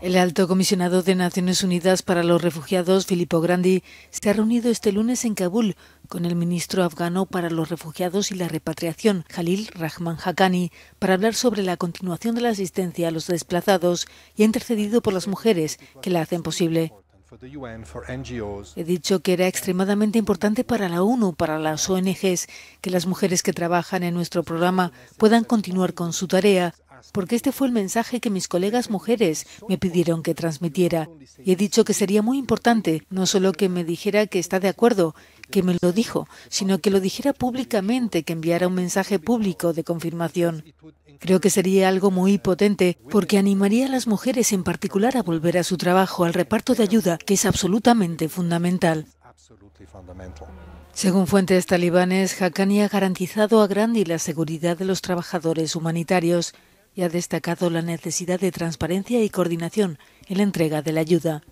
El alto comisionado de Naciones Unidas para los Refugiados, Filippo Grandi, se ha reunido este lunes en Kabul con el ministro afgano para los refugiados y la repatriación, Khalil Rahman Hakani, para hablar sobre la continuación de la asistencia a los desplazados y ha intercedido por las mujeres que la hacen posible. He dicho que era extremadamente importante para la ONU, para las ONGs, que las mujeres que trabajan en nuestro programa puedan continuar con su tarea porque este fue el mensaje que mis colegas mujeres me pidieron que transmitiera. Y he dicho que sería muy importante, no solo que me dijera que está de acuerdo, que me lo dijo, sino que lo dijera públicamente, que enviara un mensaje público de confirmación. Creo que sería algo muy potente porque animaría a las mujeres en particular a volver a su trabajo, al reparto de ayuda, que es absolutamente fundamental. Según fuentes talibanes, Haqqani ha garantizado a Grandi la seguridad de los trabajadores humanitarios y ha destacado la necesidad de transparencia y coordinación en la entrega de la ayuda.